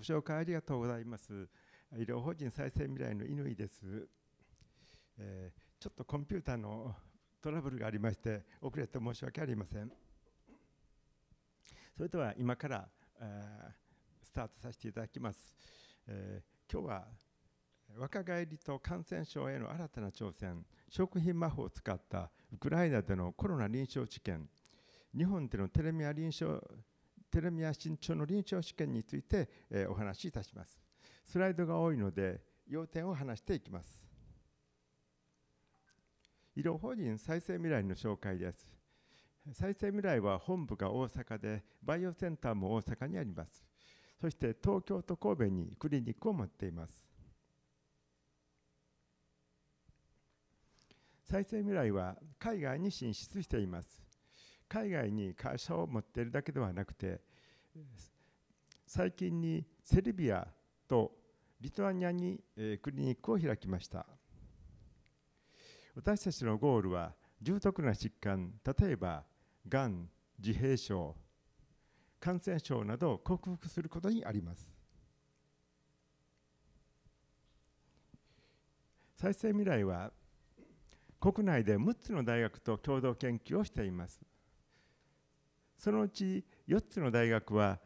ご紹介ありがとうございます。医療法人再生未来の乾です、えー、ちょっとコンピューターのトラブルがありまして、遅れて申し訳ありません。それでは今から、えー、スタートさせていただきます。えー、今日は若返りと感染症への新たな挑戦、食品魔法を使ったウクライナでのコロナ臨床治験、日本でのテレミア臨床テロミア新長の臨床試験についてお話しいたします。スライドが多いので要点を話していきます。医療法人再生未来の紹介です。再生未来は本部が大阪でバイオセンターも大阪にあります。そして東京と神戸にクリニックを持っています。再生未来は海外に進出しています。海外に会社を持っているだけではなくて最近にセルビアとリトアニアにクリニックを開きました私たちのゴールは重篤な疾患例えばがん自閉症感染症などを克服することにあります再生未来は国内で6つの大学と共同研究をしていますそのうち4つの大学は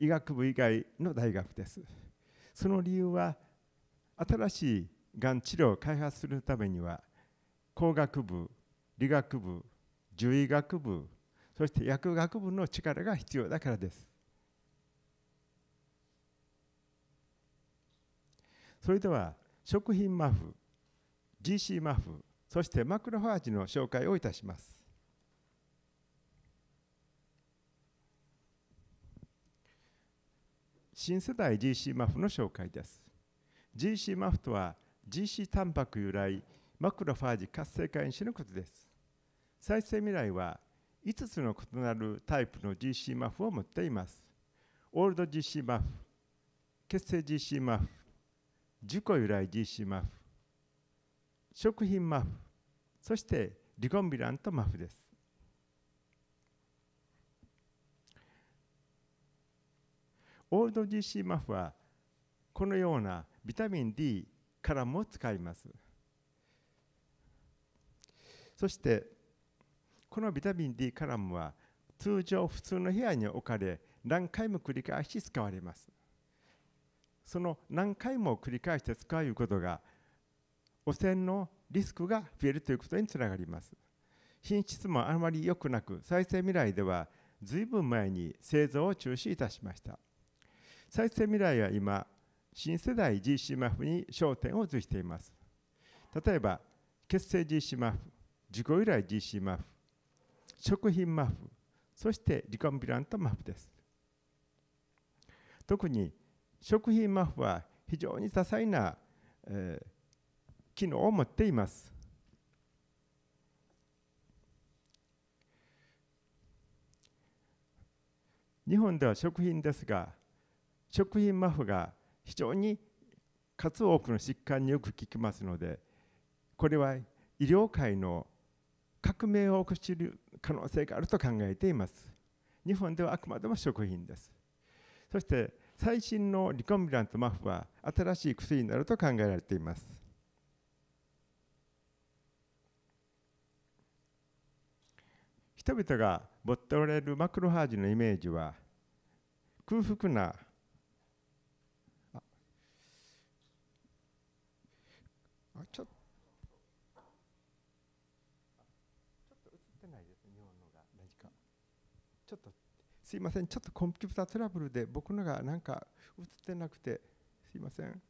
医学部以外の大学です。その理由は新しいがん治療を開発するためには工学部理学部獣医学部そして薬学部の力が必要だからです。それでは食品マフ GC マフそしてマクロファージの紹介をいたします。新世代 GC マフの紹介です GC マフとは GC タンパク由来マクロファージ活性化因子のことです再生未来は5つの異なるタイプの GC マフを持っていますオールド GC マフ血清 GC マフ自己由来 GC マフ食品マフそしてリコンビラントマフですオールド GC マフはこのようなビタミン D からも使いますそしてこのビタミン D カラムは通常普通の部屋に置かれ何回も繰り返し使われますその何回も繰り返して使うことが汚染のリスクが増えるということにつながります品質もあまり良くなく再生未来では随分前に製造を中止いたしました再生未来は今新世代 GCMAF に焦点を移しています例えば血清 GCMAF 自己由来 GCMAF 食品 MAF そしてリコンビラント MAF です特に食品 MAF は非常に多彩な、えー、機能を持っています日本では食品ですが食品マフが非常に数多くの疾患によく効きますのでこれは医療界の革命を起こしている可能性があると考えています日本ではあくまでも食品ですそして最新のリコンビラントマフは新しい薬になると考えられています人々が持っておられるマクロハージのイメージは空腹なあちょっと映ってないです日本のが何か。ちょっとすいません、ちょっとコンピュータートラブルで僕のがなんか映ってなくて、すいません。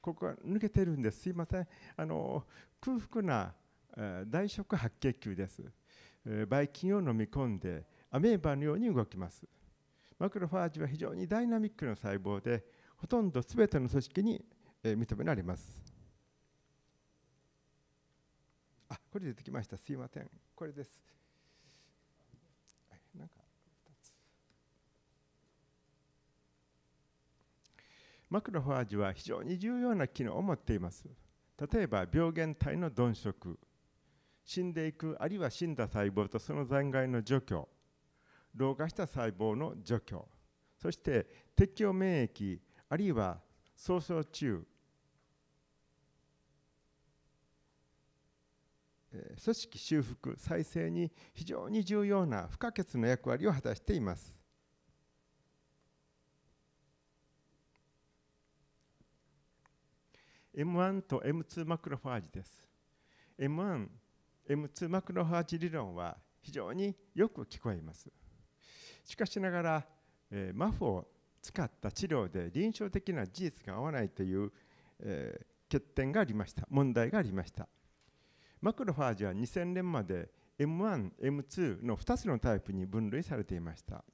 ここは抜けてるんです。すいません。あの空腹な大食白血球です。ばい菌を飲み込んでアメーバのように動きます。マクロファージは非常にダイナミックな細胞で、ほとんどすべての組織に認められます。あこれ出てきましたすいませんこれですなんかマクロファージは非常に重要な機能を持っています例えば病原体の鈍色死んでいくあるいは死んだ細胞とその残骸の除去老化した細胞の除去そして適応免疫あるいは早々中組織修復再生に非常に重要な不可欠の役割を果たしています。M1 と M2 マクロファージです。M1、M2 マクロファージ理論は非常によく聞こえます。しかしながら、えー、マフを使った治療で臨床的な事実が合わないという、えー、欠点がありました問題がありましたマクロファージは2000年まで M1、M2 の2つのタイプに分類されていました。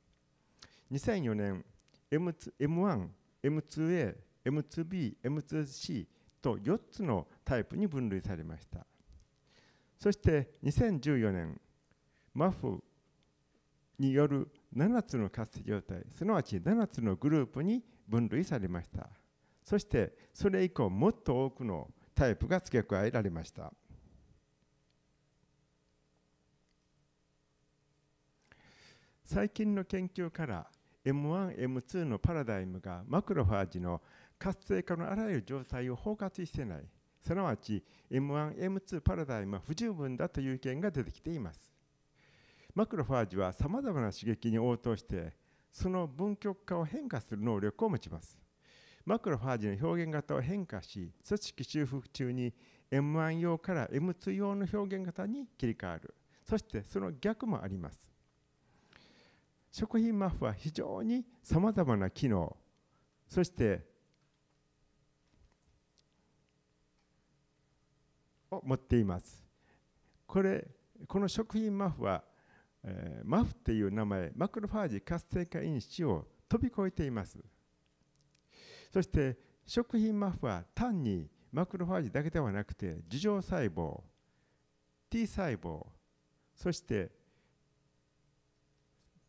2004年、M1、M2A、M2B、M2C と4つのタイプに分類されました。そして2014年、マフによる7つの活性状態、すなわち7つのグループに分類されました。そしてそれ以降、もっと多くのタイプが付け加えられました。最近の研究から M1M2 のパラダイムがマクロファージの活性化のあらゆる状態を包括してないすなわち M1M2 パラダイムは不十分だという意見が出てきていますマクロファージはさまざまな刺激に応答してその分極化を変化する能力を持ちますマクロファージの表現型を変化し組織修復中に M1 用から M2 用の表現型に切り替わるそしてその逆もあります食品マフは非常にさまざまな機能そしてを持っていますこれこの食品マフは、えー、マフっていう名前マクロファージ活性化因子を飛び越えていますそして食品マフは単にマクロファージだけではなくて樹状細胞 T 細胞そして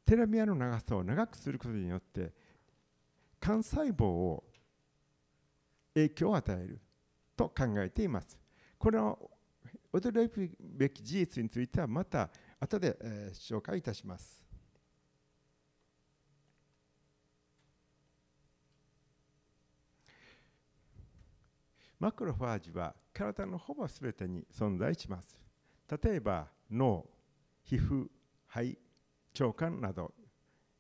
テラミアの長さを長くすることによって幹細胞を影響を与えると考えています。これは驚くべき事実についてはまた後で紹介いたします。マクロファージは体のほぼすべてに存在します。例えば脳、皮膚、肺、長官など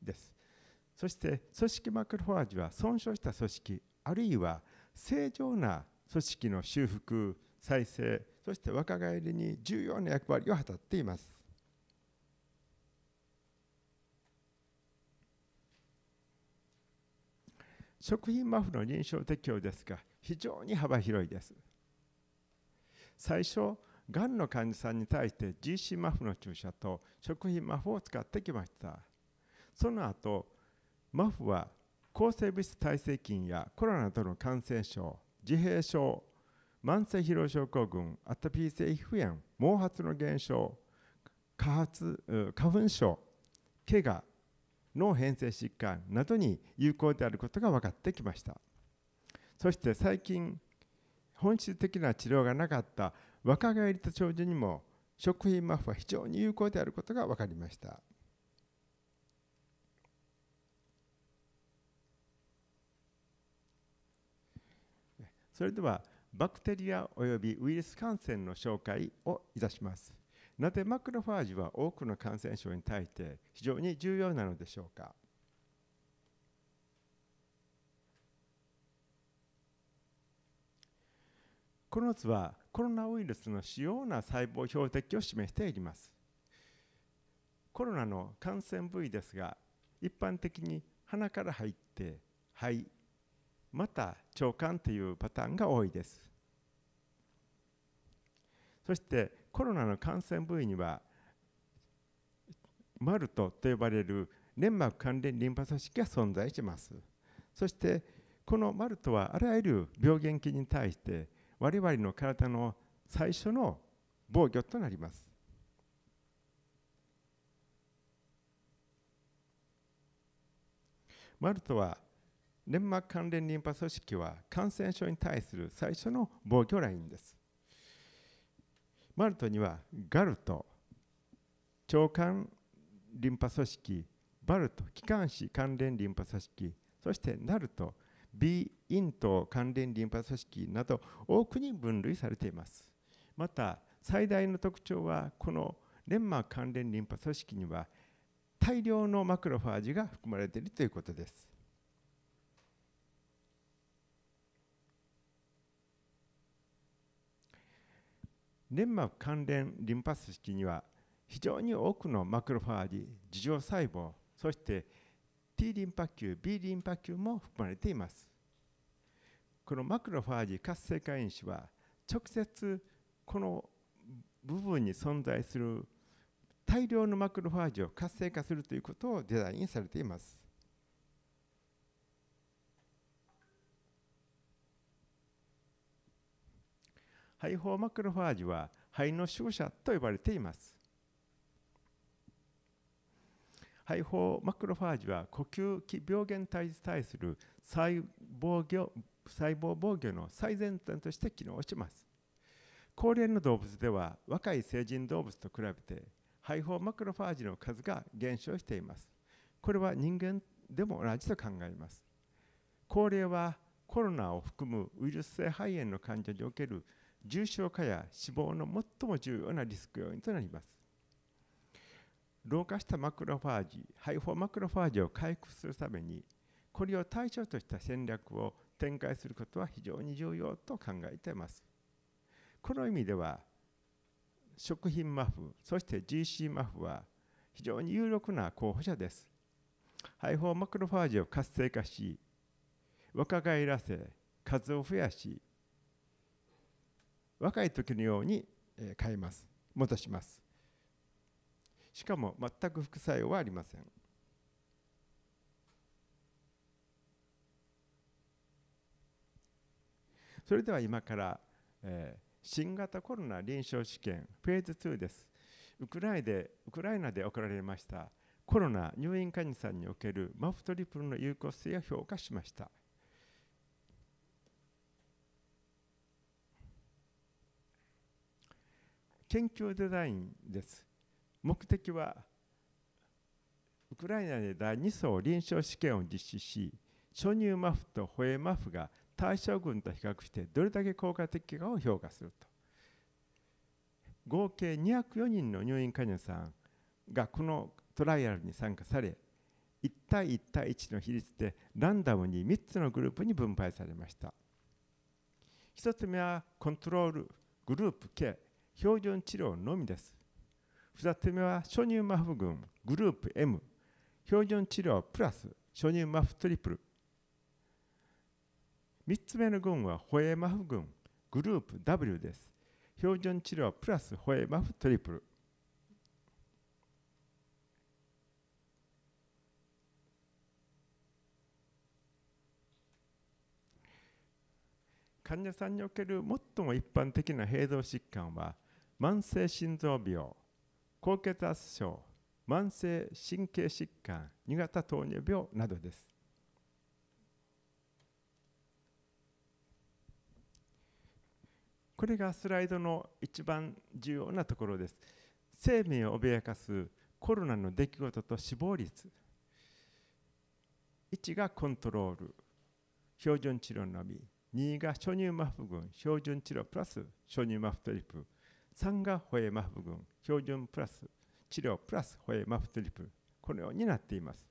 ですそして組織マクロファージは損傷した組織あるいは正常な組織の修復再生そして若返りに重要な役割を果たっています食品マフの臨床適用ですが非常に幅広いです最初がんの患者さんに対して GC マフの注射と食品マフを使ってきましたその後マフは抗生物質耐性菌やコロナとの感染症自閉症慢性疲労症候群アトピー性皮膚炎毛髪の減少過発花粉症怪我脳変性疾患などに有効であることが分かってきましたそして最近本質的な治療がなかった若返りと長寿にも食品マフは非常に有効であることが分かりました。それではバクテリアおよびウイルス感染の紹介をいたします。なぜマクロファージは多くの感染症に対して非常に重要なのでしょうかこの図はコロナウイルスの主要な細胞標的を示しています。コロナの感染部位ですが一般的に鼻から入って肺また腸管というパターンが多いですそしてコロナの感染部位にはマルトと呼ばれる粘膜関連リンパ組織が存在しますそしてこのマルトはあらゆる病原菌に対して我々の体の最初の防御となります。マルトは粘膜関連リンパ組織は感染症に対する最初の防御ラインです。マルトにはガルト、腸管リンパ組織、バルト、気管支関連リンパ組織、そしてナルト、B 陰と関連リンパ組織など多くに分類されています。また最大の特徴はこの粘膜関連リンパ組織には大量のマクロファージが含まれているということです。粘膜関連リンパ組織には非常に多くのマクロファージ、樹状細胞、そして T リンパ球 B リンパ球も含まれていますこのマクロファージ活性化因子は直接この部分に存在する大量のマクロファージを活性化するということをデザインされています肺胞マクロファージは肺の宿舎と呼ばれています肺胞マクロファージは呼吸器病原体に対する細胞細胞防御の最前端として機能します高齢の動物では若い成人動物と比べて肺胞マクロファージの数が減少していますこれは人間でも同じと考えます高齢はコロナを含むウイルス性肺炎の患者における重症化や死亡の最も重要なリスク要因となります老化したマクロファージ肺胞マクロファージを回復するためにこれを対象とした戦略を展開することは非常に重要と考えていますこの意味では食品マフそして GC マフは非常に有力な候補者です肺胞マクロファージを活性化し若返らせ数を増やし若い時のように変えます戻しますしかも全く副作用はありませんそれでは今から、えー、新型コロナ臨床試験フェーズ2ですウクライでウクライナで送られましたコロナ入院患者さんにおけるマフトリプルの有効性を評価しました研究デザインです目的はウクライナで第2層臨床試験を実施し初乳マフとホエマフが対象群と比較してどれだけ効果的かを評価すると合計204人の入院患者さんがこのトライアルに参加され1対1対1の比率でランダムに3つのグループに分配されました1つ目はコントロールグループ K 標準治療のみです2つ目は初乳マフ群グループ M 標準治療プラス初乳マフトリプル3つ目の群はホエマフ群グループ W です標準治療プラスホエマフトリプル患者さんにおける最も一般的な併蔵疾患は慢性心臓病高血圧症慢性神経疾患2型糖尿病などですこれがスライドの一番重要なところです生命を脅かすコロナの出来事と死亡率1がコントロール標準治療のみ2が初乳マフ群標準治療プラス初乳マフトリップ3がホエマフ群標準プラス治療プラスホエマフトリップこのようになっています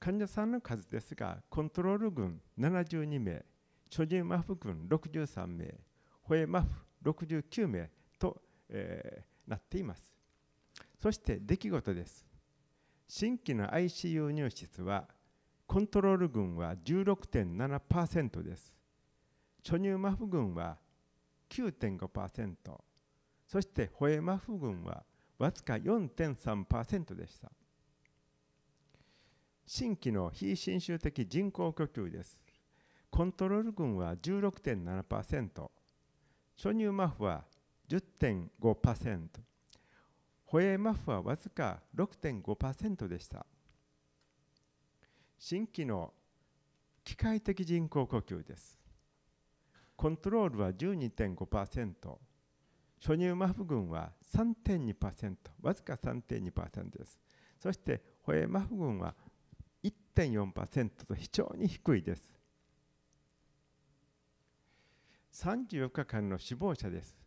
患者さんの数ですがコントロール群72名初人マフ群63名ホエマフ69名と、えー、なっていますそして出来事です新規の ICU 入室はコントロール群は16.7%です初乳マフ群は9.5%そしてホエマフ軍はわずか4.3%でした新規の非侵襲的人口呼吸ですコントロール軍は16.7%初乳マフは10.5%ホエマフはわずか6.5%でした新規の機械的人工呼吸ですコントロールは12.5%初乳マフ群は3.2%わずか3.2%ですそしてホエマフ群は1.4%と非常に低いです34日間の死亡者です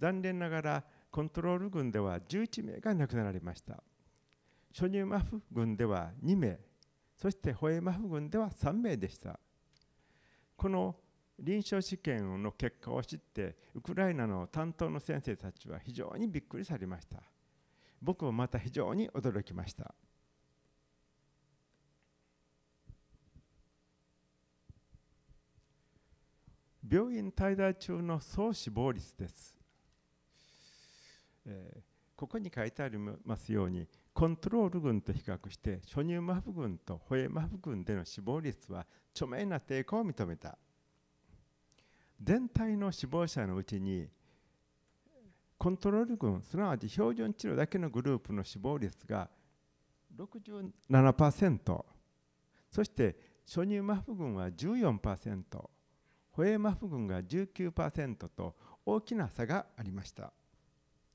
残念ながらコントロール群では11名が亡くなられました初乳マフ群では2名そしてホエマフ群では3名でしたこの臨床試験の結果を知ってウクライナの担当の先生たちは非常にびっくりされました僕もまた非常に驚きました病院滞在中の総死亡率です、えここに書いてありますようにコントロール群と比較して初乳麻布群とホエマフ群での死亡率は著名な低下を認めた全体の死亡者のうちにコントロール群すなわち標準治療だけのグループの死亡率が67%そして初乳麻布群は14%保エ麻布群が19%と大きな差がありました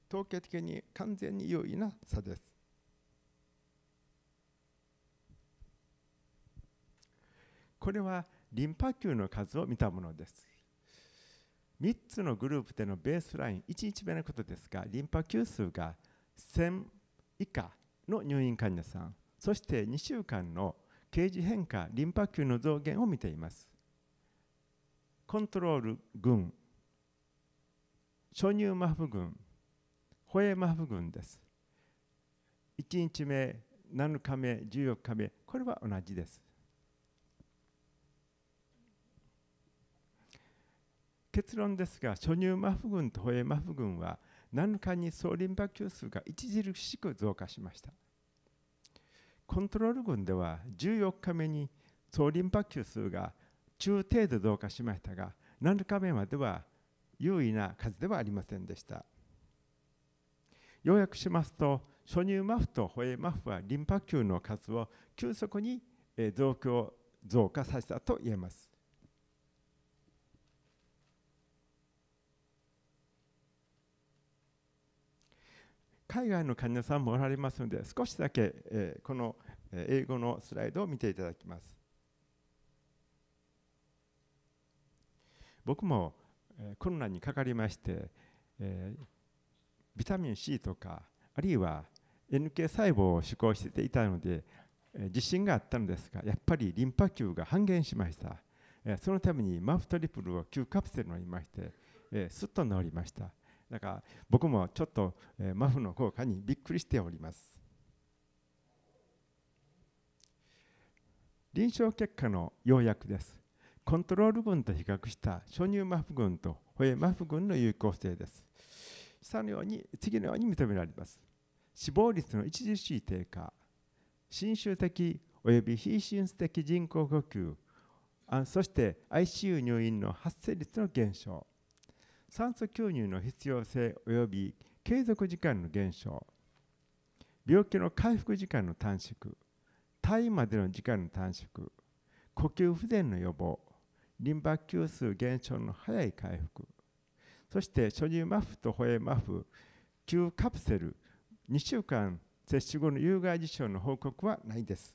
統計的に完全に優位な差ですこれはリンパ球の数を見たものです3つのグループでのベースライン1日目のことですがリンパ球数が1000以下の入院患者さんそして2週間の刑事変化リンパ球の増減を見ていますコントロール群初乳麻布群保衛麻布群です1日目7日目14日目これは同じです結論ですが初乳マフ群とホエマフ群は何日に総リンパ球数が著しく増加しましたコントロール群では14日目に総リンパ球数が中程度増加しましたが7日目までは優位な数ではありませんでした要約しますと初乳マフとホエマフはリンパ球の数を急速に増強増加させたと言えます海外の患者さんもおられますので少しだけ、えこの英語のスライドを見ていただきます。僕もコロナにかかりまして、えビタミン C とかあるいは NK 細胞を試行していたので自信があったのですがやっぱりリンパ球が半減しましたそのためにマフトリプルを9カプセル乗りましてすっと治りましただから僕もちょっと、えー、マフの効果にびっくりしております。臨床結果の要約です。コントロール群と比較した初乳マフ群とホエマフ群の有効性です。下のように次のように認められます。死亡率の著しい低下、侵襲的及び非侵襲的人工呼吸、そして ICU 入院の発生率の減少。酸素吸入の必要性及び継続時間の減少病気の回復時間の短縮退位までの時間の短縮呼吸不全の予防リンパ球数減少の早い回復そして初乳マフとホエマフ9カプセル2週間接種後の有害事象の報告はないです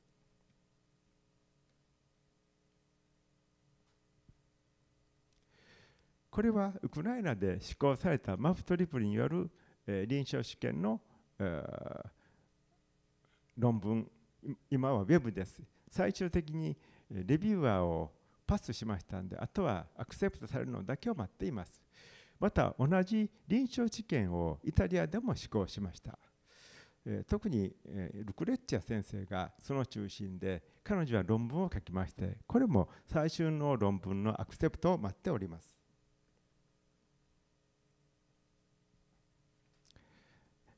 これはウクライナで施行されたマフトリプルによる、えー、臨床試験の、えー、論文今は Web です最終的にレビューアーをパスしましたんであとはアクセプトされるのだけを待っていますまた同じ臨床試験をイタリアでも施行しました特にルクレッチア先生がその中心で彼女は論文を書きましてこれも最終の論文のアクセプトを待っております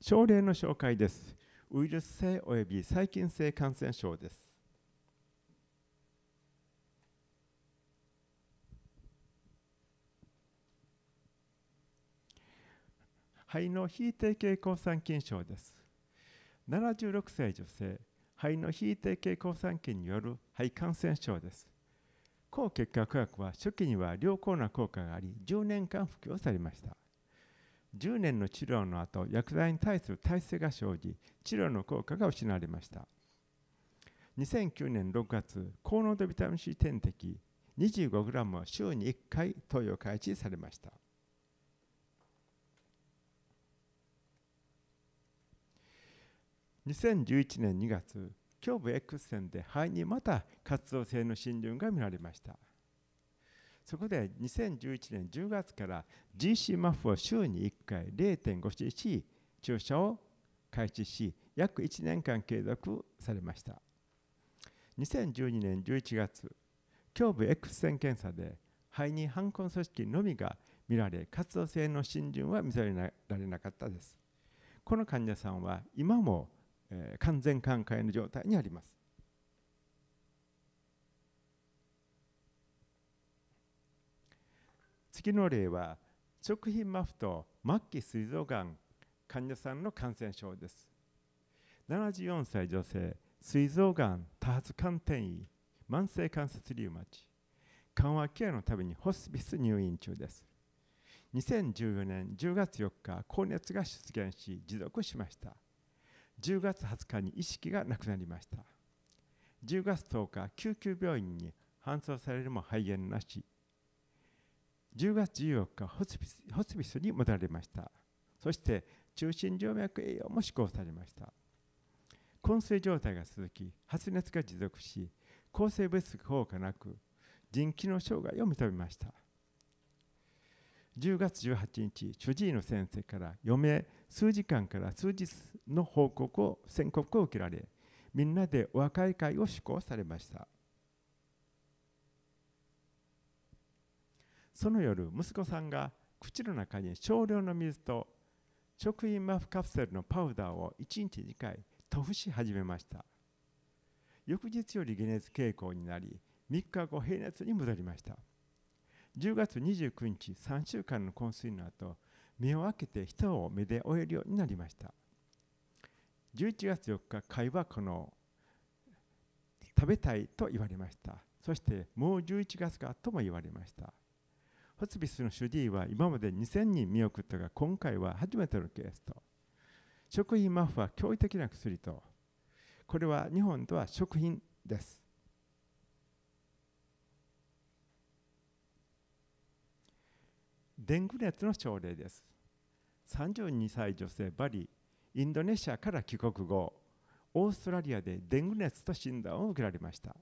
症例の紹介です。ウイルス性および細菌性感染症です。肺の非定型抗酸菌症です。76歳女性、肺の非定型抗酸菌による肺感染症です。抗結核薬は初期には良好な効果があり、10年間服用されました。10年の治療の後薬剤に対する耐性が生じ治療の効果が失われました2009年6月高濃度ビタミン C 点滴 25g を週に1回投与開始されました2011年2月胸部 X 線で肺にまた活動性の侵入が見られましたそこで2011年10月から GC マフを週に1回 0.5cc 注射を開始し約1年間継続されました2012年11月胸部 X 線検査で肺に反抗組織のみが見られ活動性の浸潤は見せられなかったですこの患者さんは今も、えー、完全寛解の状態にあります次の例は食品マフト末期膵臓がん患者さんの感染症です74歳女性膵臓がん多発肝転移慢性関節リウマチ緩和ケアのためにホスピス入院中です2014年10月4日高熱が出現し持続しました10月20日に意識がなくなりました10月10日救急病院に搬送されるも肺炎なし10月14日ホスピスホスピスに戻られましたそして中心静脈栄養も施行されました昏睡状態が続き発熱が持続し抗生物質効果なく腎機能障害を認めました10月18日主治医の先生から余命数時間から数日の報告を宣告を受けられみんなで和解会を施行されましたその夜息子さんが口の中に少量の水と食品マフカプセルのパウダーを1日2回塗布し始めました翌日より解熱傾向になり3日後平熱に戻りました10月29日3週間の昏睡の後目を開けて人を目で追えるようになりました11月4日会話この食べたいと言われましたそしてもう11月かとも言われましたホスピスの主治医は今まで2000人見送ったが今回は初めてのケースと食品マフは驚異的な薬とこれは日本とは食品ですデング熱の症例です32歳女性バリインドネシアから帰国後オーストラリアでデング熱と診断を受けられました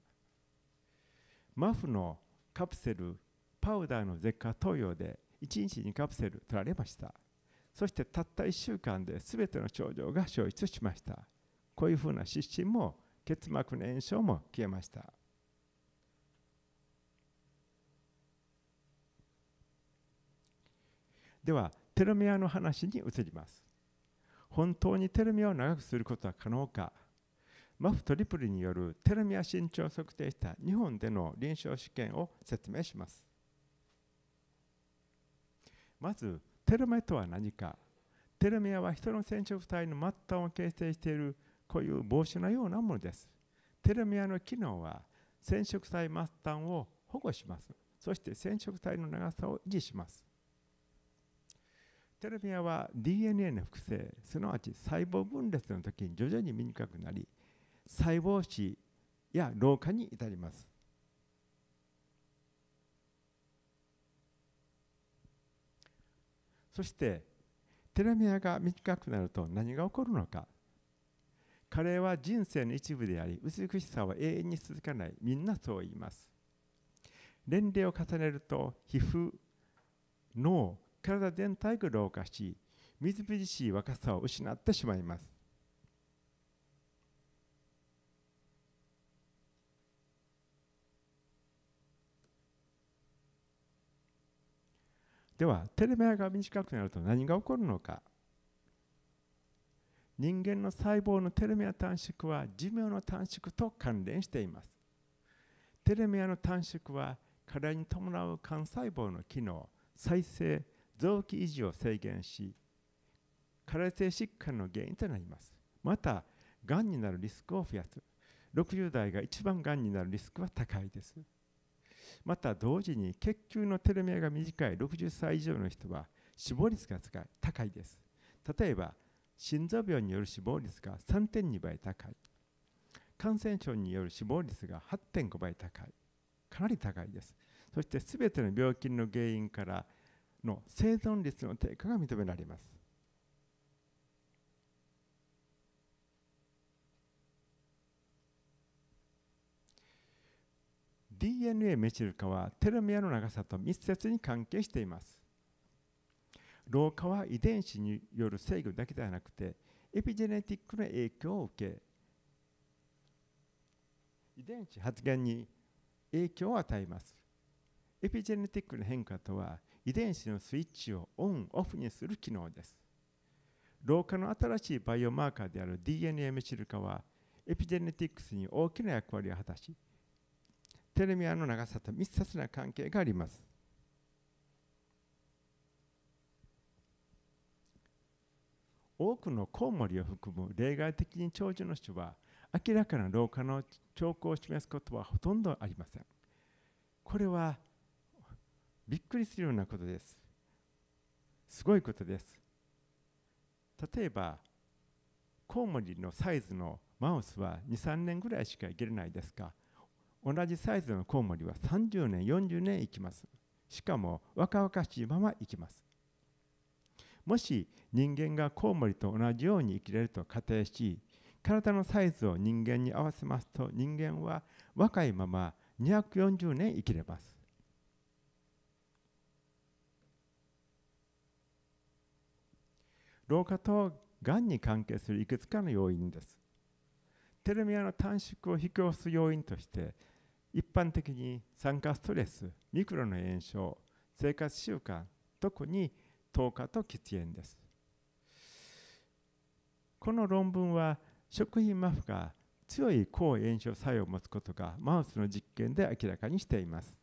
マフのカプセルパウダーの舌下投与で1日2カプセル取られましたそしてたった1週間で全ての症状が消失しましたこういうふうな湿疹も結膜の炎症も消えましたではテルミアの話に移ります本当にテルミアを長くすることは可能かマフトリプルによるテルミア身長を測定した日本での臨床試験を説明しますまずテルメとは何かテルメアは人の染色体の末端を形成しているこういう帽子のようなものですテルメアの機能は染色体末端を保護しますそして染色体の長さを維持しますテルメアは DNA の複製すなわち細胞分裂の時に徐々に短くなり細胞死や老化に至りますそしてテラミアが短くなると何が起こるのかカレーは人生の一部であり美しさは永遠に続かないみんなそう言います年齢を重ねると皮膚脳体全体が老化しみずみずしい若さを失ってしまいますではテレメアが短くなると何が起こるのか人間の細胞のテレメア短縮は寿命の短縮と関連していますテレメアの短縮は体に伴う幹細胞の機能再生臓器維持を制限し加齢性疾患の原因となりますまたがんになるリスクを増やす60代が一番がんになるリスクは高いですまた同時に血球のテルメアが短い60歳以上の人は死亡率が高いです例えば心臓病による死亡率が3.2倍高い感染症による死亡率が8.5倍高いかなり高いですそして全ての病気の原因からの生存率の低下が認められます DNA メチル化はテロメアの長さと密接に関係しています。老化は遺伝子による制御だけではなくてエピジェネティックの影響を受け遺伝子発現に影響を与えます。エピジェネティックの変化とは遺伝子のスイッチをオン・オフにする機能です。老化の新しいバイオマーカーである DNA メチル化はエピジェネティックスに大きな役割を果たしテレミアの長さと密接な関係があります。多くのコウモリを含む例外的に長寿の種は明らかな老化の兆候を示すことはほとんどありません。これはびっくりするようなことです。すごいことです。例えばコウモリのサイズのマウスは23年ぐらいしか生きれないですか。同じサイズのコウモリは30年40年生きますしかも若々しいまま生きますもし人間がコウモリと同じように生きれると仮定し体のサイズを人間に合わせますと人間は若いまま240年生きれます老化とがんに関係するいくつかの要因ですテルミアの短縮を引き起こす要因として一般的に酸化ストレスミクロの炎症生活習慣特に糖化と喫煙ですこの論文は食品マフが強い抗炎症作用を持つことがマウスの実験で明らかにしています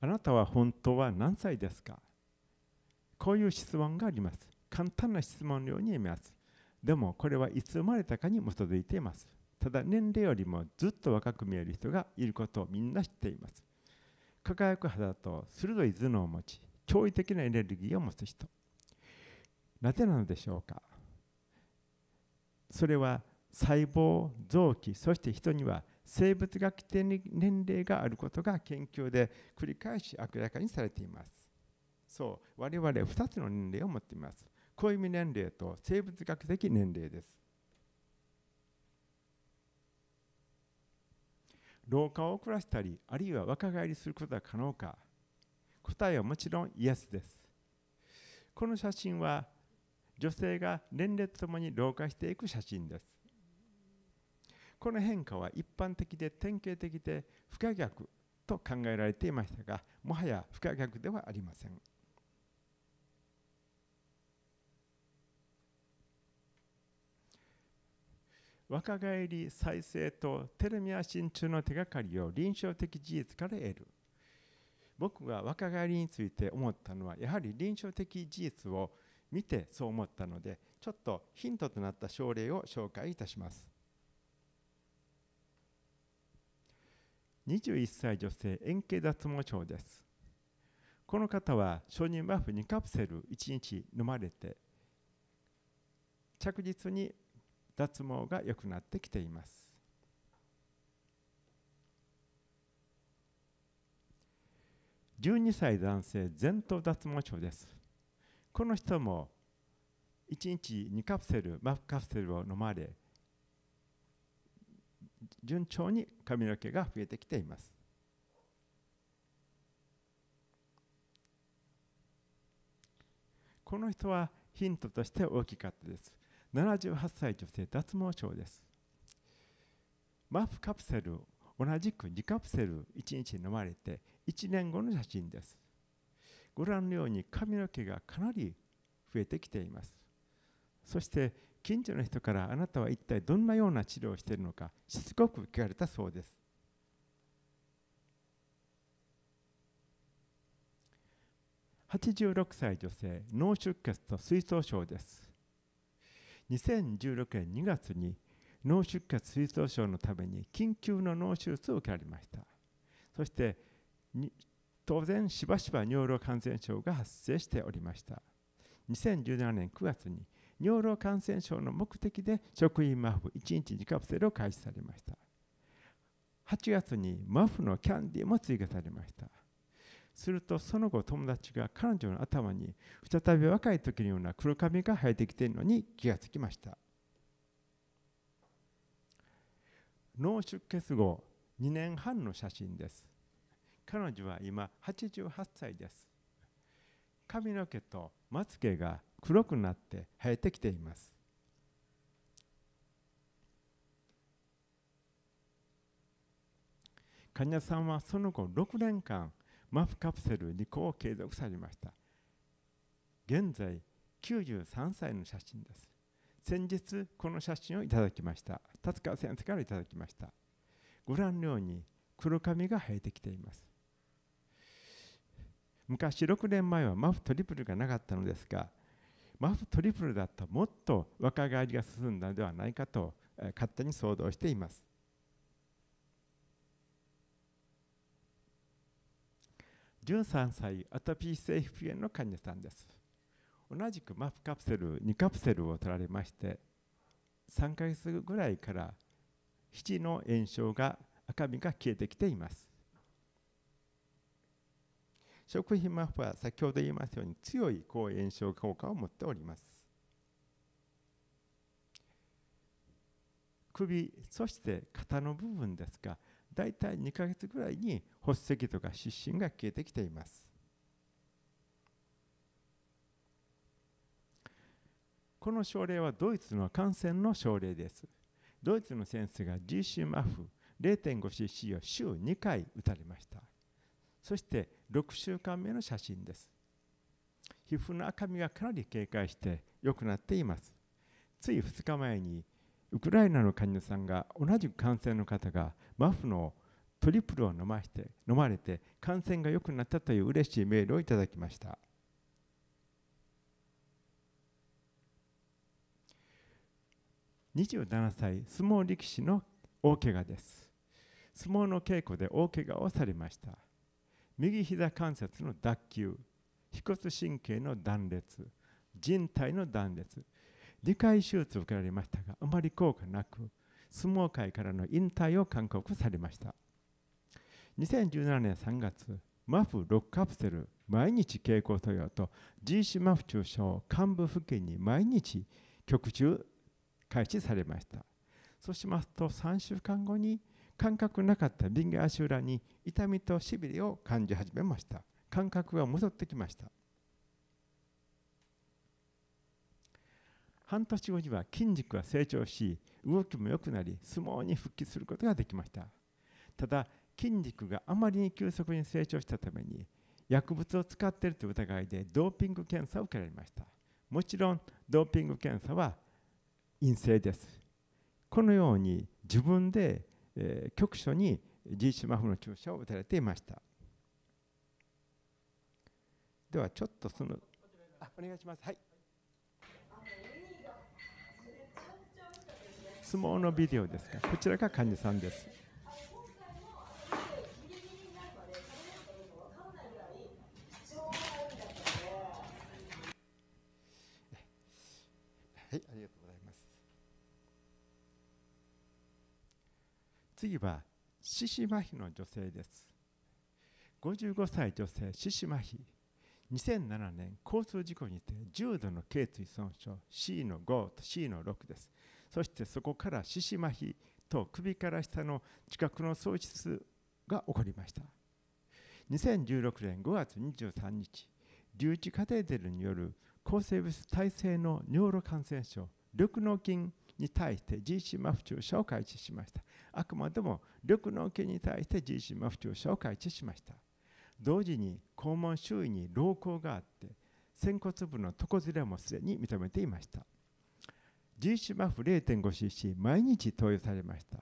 あなたは本当は何歳ですかこういう質問があります簡単な質問のように見えます。でもこれはいつ生まれたかに基づいています。ただ年齢よりもずっと若く見える人がいることをみんな知っています。輝く肌と鋭い頭脳を持ち、驚異的なエネルギーを持つ人。なぜなのでしょうかそれは細胞、臓器、そして人には生物学的年齢があることが研究で繰り返し明らかにされています。そう、我々2つの年齢を持っています。恋指年齢と生物学的年齢です。老化を遅らしたり、あるいは若返りすることが可能か答えはもちろんイエスです。この写真は女性が年齢とともに老化していく写真です。この変化は一般的で典型的で不可逆と考えられていましたがもはや不可逆ではありません若返り再生とテルミア真中の手がかりを臨床的事実から得る僕が若返りについて思ったのはやはり臨床的事実を見てそう思ったのでちょっとヒントとなった症例を紹介いたします21歳女性円形脱毛症ですこの方は承認バフ2カプセル1日飲まれて着実に脱毛が良くなってきています12歳男性前頭脱毛症ですこの人も1日2カプセルマフカプセルを飲まれ順調に髪の毛が増えてきていますこの人はヒントとして大きかったです78歳女性脱毛症ですマフカプセル同じく2カプセル1日飲まれて1年後の写真ですご覧のように髪の毛がかなり増えてきていますそして近所の人からあなたは一体どんなような治療をしているのかしつこく聞かれたそうです86歳女性脳出血と水槽症です2016年2月に脳出血水槽症のために緊急の脳手術を受けられましたそして当然しばしば尿路感染症が発生しておりました2017年9月に尿路感染症の目的で職員マフ1日2カプセルを開始されました8月にマフのキャンディーも追加されましたするとその後友達が彼女の頭に再び若い時のような黒髪が生えてきているのに気がつきました脳出血後2年半の写真です彼女は今88歳です髪の毛とまつ毛が黒くなって生えてきています患者さんはその後6年間マフカプセル2個を継続されました現在93歳の写真です先日この写真をいただきました達川先生からいただきましたご覧のように黒髪が生えてきています昔6年前はマフトリプルがなかったのですがマフトリプルだったもっと若返りが進んだのではないかとえ勝手に想像しています13歳アトピー性皮膚炎の患者さんです同じくマップカプセル2カプセルを取られまして3ヶ月ぐらいから肘の炎症が赤みが消えてきています食品マフは先ほど言いますように強い抗炎症効果を持っております首そして肩の部分ですが大体2ヶ月ぐらいに発石とか湿疹が消えてきています。この症例はドイツの感染の症例です。ドイツの先生が GC マフ 0.5cc を週2回打たれました。そして6週間目の写真です。皮膚の赤みがかなり警戒して良くなっています。つい2日前にウクライナの患者さんが同じく感染の方がマフのトリプルを飲まして飲まれて感染が良くなったという嬉しいメールをいただきました27歳相撲力士の大怪我です相撲の稽古で大怪我をされました右膝関節の脱臼腓骨神経の断裂人体の断裂理解手術を受けられましたがあまり効果なく相撲界からの引退を勧告されました2017年3月マフ6カプセル毎日経口投与と GC マフ注射を幹部付近に毎日局中開始されましたそうしますと3週間後に感覚なかったリング足裏に痛みとしびれを感じ始めました感覚が戻ってきました半年後には筋肉は成長し動きも良くなり相撲に復帰することができましたただ筋肉があまりに急速に成長したために薬物を使っているという疑いでドーピング検査を受けられましたもちろんドーピング検査は陰性ですこのように自分で、えー、局所に G1 マフの注射を打たれていましたではちょっとそのあお願いしますはい相撲のビデオですか。こちらが患者さんですはいありがとうございます次は四肢麻痺の女性です55歳女性四肢麻痺2007年交通事故にて重度の頸椎損傷 C の5と C の6ですそしてそこから獅子麻痺と首から下の知覚の喪失が起こりました2016年5月23日留置カテーテルによる抗生物耐性の尿路感染症緑脳菌に対して GC 麻痺注射を開始しましたあくまでも緑脳菌に対して GC 麻痺注射を開始しました同時に肛門周囲に瘻孔があって仙骨部の床ずれもすでに認めていました GCMAF0.5cc 毎日投与されました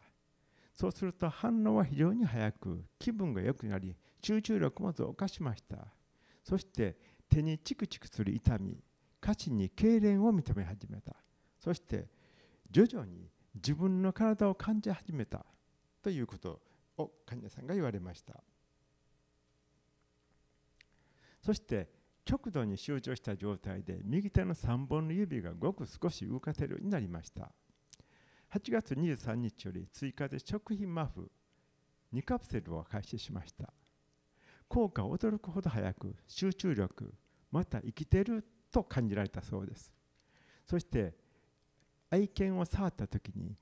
そうすると反応は非常に早く気分が良くなり集中力も増加しましたそして手にチクチクする痛み下肢に痙攣を認め始めたそして徐々に自分の体を感じ始めたということを患者さんが言われましたそして極度に集中した状態で右手の3本の指がごく少し動かせるようになりました8月23日より追加で食品マフ2カプセルを開始しました効果は驚くほど早く集中力また生きてると感じられたそうですそして愛犬を触った時に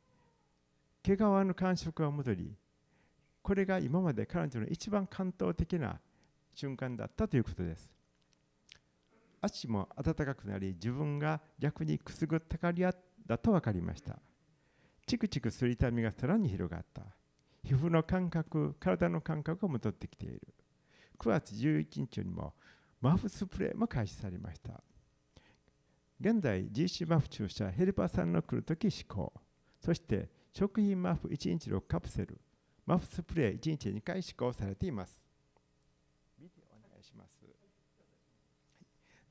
毛皮の感触が戻りこれが今まで彼女の一番感動的な瞬間だったということです足も暖かくなり自分が逆にくすぐったがり屋だと分かりましたチクチクする痛みがさらに広がった皮膚の感覚体の感覚が戻ってきている9月11日にもマフスプレーも開始されました現在 GC マフ注射ヘルパーさんの来るとき施行そして食品マフ1日6カプセルマフスプレー1日2回施行されています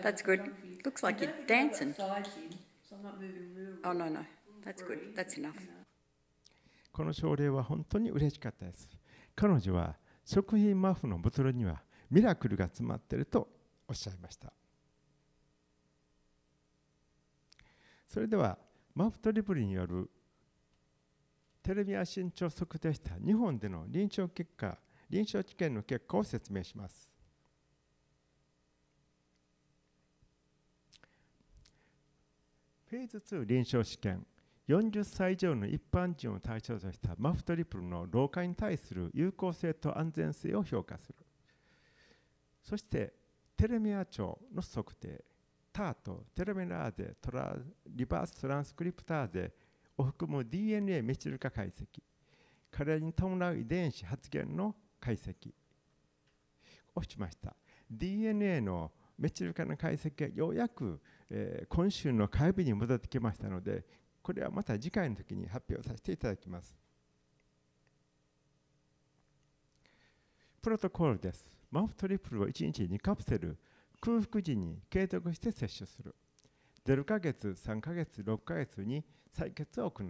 That's good. Looks like you're dancing. Oh, no, no. That's good. That's enough. この症例は本当に嬉しかったです。彼女は食品マフのボトルにはミラクルが詰まっているとおっしゃいました。それではマフトリブリによるテレビや身長測定した日本での臨床結果臨床治験の結果を説明します。フェーズ2臨床試験40歳以上の一般人を対象としたマフトリプルの老化に対する有効性と安全性を評価するそしてテレミア長の測定 TAR とテレメラーゼトラリバーストランスクリプターゼを含む DNA メチル化解析彼らに伴う遺伝子発現の解析をしました DNA のメチル化の解析がようやくえー、今週の火曜日に戻ってきましたのでこれはまた次回の時に発表させていただきますプロトコールですマウストリプルを1日2カプセル空腹時に継続して摂取する0ヶ月3ヶ月6ヶ月に採血を行う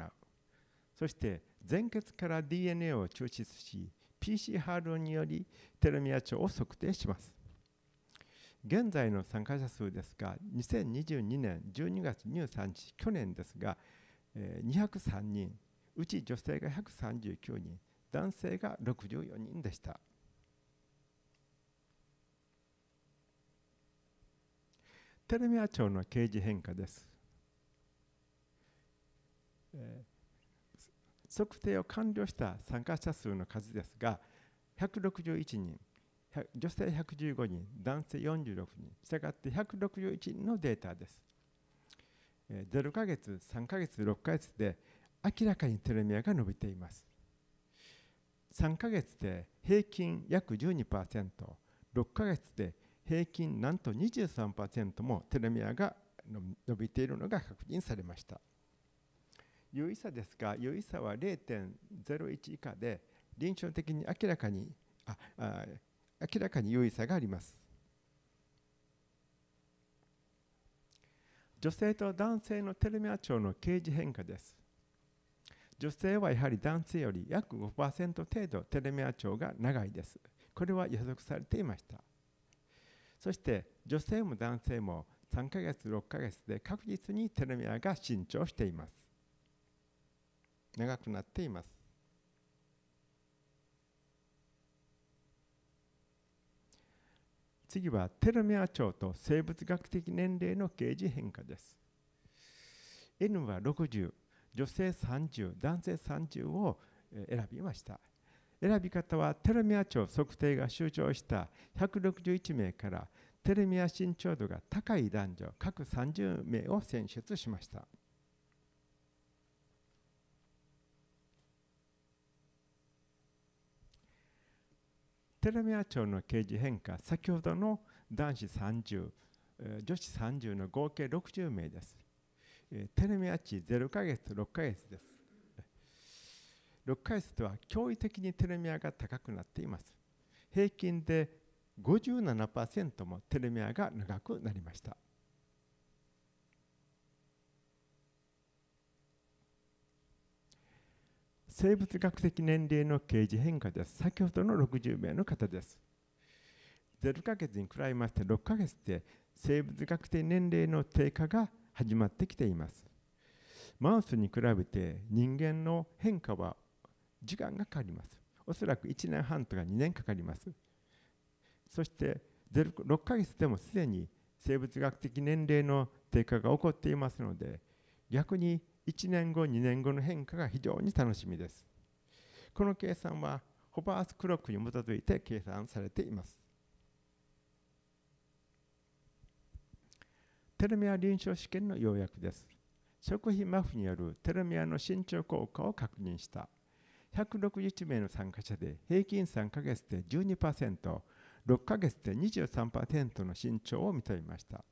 そして前血から DNA を抽出し PCR によりテルミア長を測定します現在の参加者数ですが2022年12月23日去年ですが203人うち女性が139人男性が64人でしたテルミア町の刑事変化です測定を完了した参加者数の数ですが161人女性115人男性46人したがって161人のデータです0ヶ月3ヶ月6ヶ月で明らかにテレミアが伸びています3ヶ月で平均約 12%6 ヶ月で平均なんと23%もテレミアが伸びているのが確認されました有意差ですが有意差は0.01以下で臨床的に明らかにああ明らかに優位さがあります女性と男性のテルメア長の刑事変化です女性はやはり男性より約5%程度テレメア長が長いですこれは予測されていましたそして女性も男性も3ヶ月6ヶ月で確実にテレメアが伸長しています長くなっています次はテルメア長と生物学的年齢の刑事変化です。N は60、女性30、男性30を選びました。選び方はテルメア長測定が集中した161名からテルメア身長度が高い男女各30名を選出しました。テレミア朝の刑事変化、先ほどの男子30、女子30の合計60名です。テレミア値0ヶ月、6ヶ月です。6ヶ月とは驚異的にテレミアが高くなっています。平均で57%もテレミアが長くなりました。生物学的年齢の刑事変化です。先ほどの60名の方です。0ヶ月に比べまして6ヶ月で生物学的年齢の低下が始まってきています。マウスに比べて人間の変化は時間がかかります。おそらく1年半とか2年かかります。そして6ヶ月でもすでに生物学的年齢の低下が起こっていますので逆に1年後2年後の変化が非常に楽しみですこの計算はホバースクロックに基づいて計算されていますテルミア臨床試験の要約です食品マフによるテルミアの伸長効果を確認した161名の参加者で平均3ヶ月で 12%6 ヶ月で23%の伸長を認めました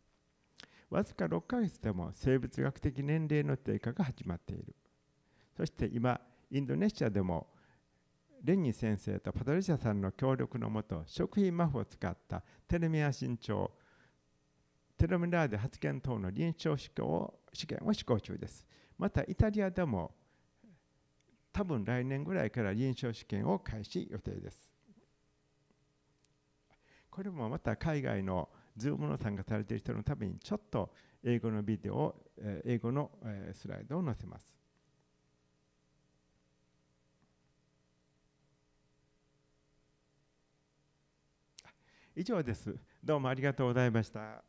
わずか6ヶ月でも生物学的年齢の低下が始まっているそして今インドネシアでもレニー先生とパトリシアさんの協力のもと食品マフを使ったテレミア新潮テロミラーデ発見等の臨床試験を試験を施行中ですまたイタリアでも多分来年ぐらいから臨床試験を開始予定ですこれもまた海外のズームの参加されている人のためにちょっと英語のビデオを、英語のスライドを載せます。以上です。どうもありがとうございました。